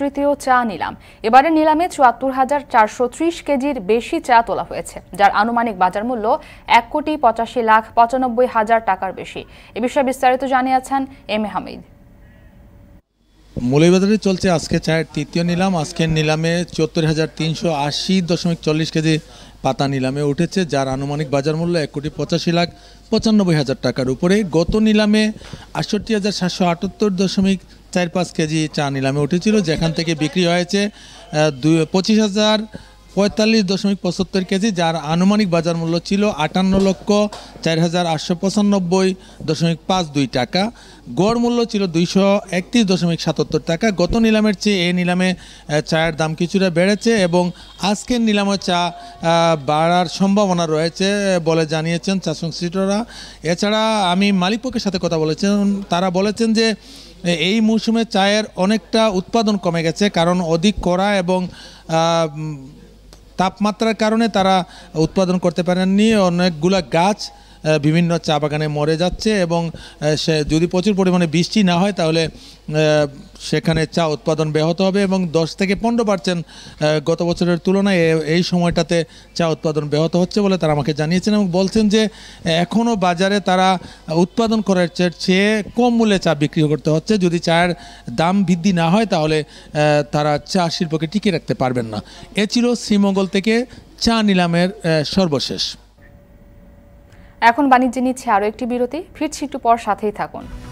তৃতীয় চা নিলাম এবারে নিলামে চুয়াত্তর হাজার চারশো ত্রিশ কেজির বেশি চা তোলা হয়েছে যার আনুমানিক বাজার মূল্য এক কোটি পঁচাশি লাখ পঁচানব্বই হাজার টাকার বেশি এ বিষয়ে বিস্তারিত জানিয়েছেন এম এ হামিদ মৌলভীবাজারে চলছে আজকে চায়ের তৃতীয় নিলাম আজকের নিলামে চুয়াত্তর হাজার তিনশো আশি দশমিক চল্লিশ কেজি পাতা নিলামে উঠেছে যার আনুমানিক বাজার মূল্য এক কোটি পঁচাশি লাখ পঁচানব্বই হাজার টাকার উপরে গত নিলামে আটষট্টি হাজার সাতশো আটাত্তর দশমিক চার পাঁচ কেজি চা নিলামে উঠেছিল যেখান থেকে বিক্রি হয়েছে দুই পঁচিশ হাজার পঁয়তাল্লিশ দশমিক পঁচাত্তর কেজি যার আনুমানিক বাজার মূল্য ছিল আটান্ন লক্ষ চার হাজার আটশো পঁচানব্বই দশমিক পাঁচ দুই টাকা গড় মূল্য ছিল দুইশো একত্রিশ দশমিক সাতাত্তর টাকা গত নিলামের চেয়ে এই নিলামে চায়ের দাম কিছুটা বেড়েছে এবং আজকের নিলামে চা বাড়ার সম্ভাবনা রয়েছে বলে জানিয়েছেন চা সংশ্লিষ্টরা এছাড়া আমি মালিকপক্ষের সাথে কথা বলেছেন তারা বলেছেন যে এই মৌসুমে চায়ের অনেকটা উৎপাদন কমে গেছে কারণ অধিক করা এবং তাপমাত্রার কারণে তারা উৎপাদন করতে পারেননি অনেকগুলা গাছ বিভিন্ন চা বাগানে মরে যাচ্ছে এবং সে যদি প্রচুর পরিমাণে বৃষ্টি না হয় তাহলে সেখানে চা উৎপাদন ব্যাহত হবে এবং দশ থেকে পনেরো পার্সেন্ট গত বছরের তুলনায় এই সময়টাতে চা উৎপাদন ব্যাহত হচ্ছে বলে তারা আমাকে জানিয়েছেন এবং বলছেন যে এখনও বাজারে তারা উৎপাদন করার চেয়ে কম মূল্যে চা বিক্রি করতে হচ্ছে যদি চায়ের দাম বৃদ্ধি না হয় তাহলে তারা চা শিল্পকে টিকিয়ে রাখতে পারবেন না এ ছিল শ্রীমঙ্গল থেকে চা নিলামের সর্বশেষ এখন বাণিজ্যে নিচ্ছে আরও একটি বিরতি ফিরছি একটু পর সাথেই থাকুন